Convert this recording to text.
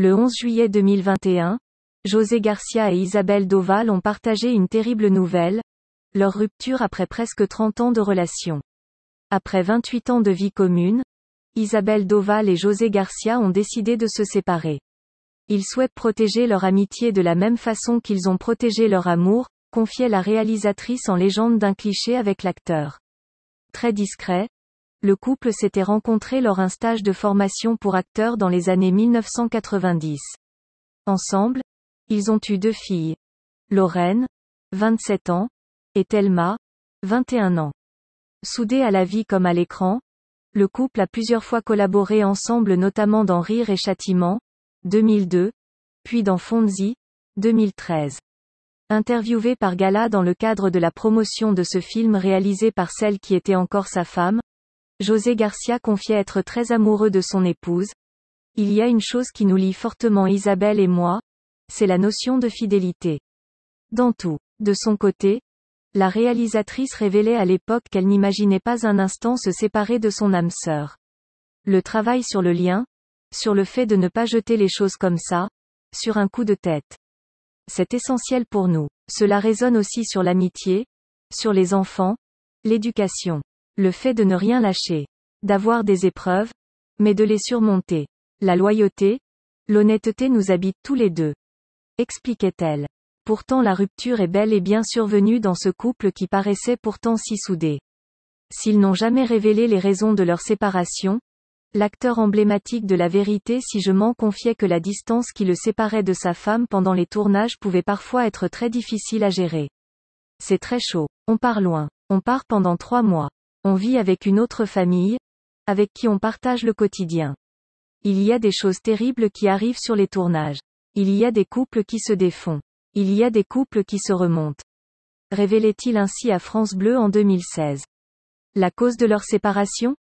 Le 11 juillet 2021, José Garcia et Isabelle Doval ont partagé une terrible nouvelle, leur rupture après presque 30 ans de relation. Après 28 ans de vie commune, Isabelle Doval et José Garcia ont décidé de se séparer. Ils souhaitent protéger leur amitié de la même façon qu'ils ont protégé leur amour, confiait la réalisatrice en légende d'un cliché avec l'acteur. Très discret, le couple s'était rencontré lors un stage de formation pour acteurs dans les années 1990. Ensemble, ils ont eu deux filles. Lorraine, 27 ans, et Thelma, 21 ans. Soudés à la vie comme à l'écran, le couple a plusieurs fois collaboré ensemble notamment dans Rire et Châtiment, 2002, puis dans Fonzie, 2013. Interviewé par Gala dans le cadre de la promotion de ce film réalisé par celle qui était encore sa femme, José Garcia confiait être très amoureux de son épouse. Il y a une chose qui nous lie fortement Isabelle et moi, c'est la notion de fidélité. Dans tout. De son côté, la réalisatrice révélait à l'époque qu'elle n'imaginait pas un instant se séparer de son âme sœur. Le travail sur le lien, sur le fait de ne pas jeter les choses comme ça, sur un coup de tête. C'est essentiel pour nous. Cela résonne aussi sur l'amitié, sur les enfants, l'éducation. Le fait de ne rien lâcher. D'avoir des épreuves, mais de les surmonter. La loyauté, l'honnêteté nous habitent tous les deux. Expliquait-elle. Pourtant la rupture est belle et bien survenue dans ce couple qui paraissait pourtant si soudé. S'ils n'ont jamais révélé les raisons de leur séparation, l'acteur emblématique de la vérité si je m'en confiais que la distance qui le séparait de sa femme pendant les tournages pouvait parfois être très difficile à gérer. C'est très chaud. On part loin. On part pendant trois mois. On vit avec une autre famille, avec qui on partage le quotidien. Il y a des choses terribles qui arrivent sur les tournages. Il y a des couples qui se défont. Il y a des couples qui se remontent. Révélait-il ainsi à France Bleu en 2016. La cause de leur séparation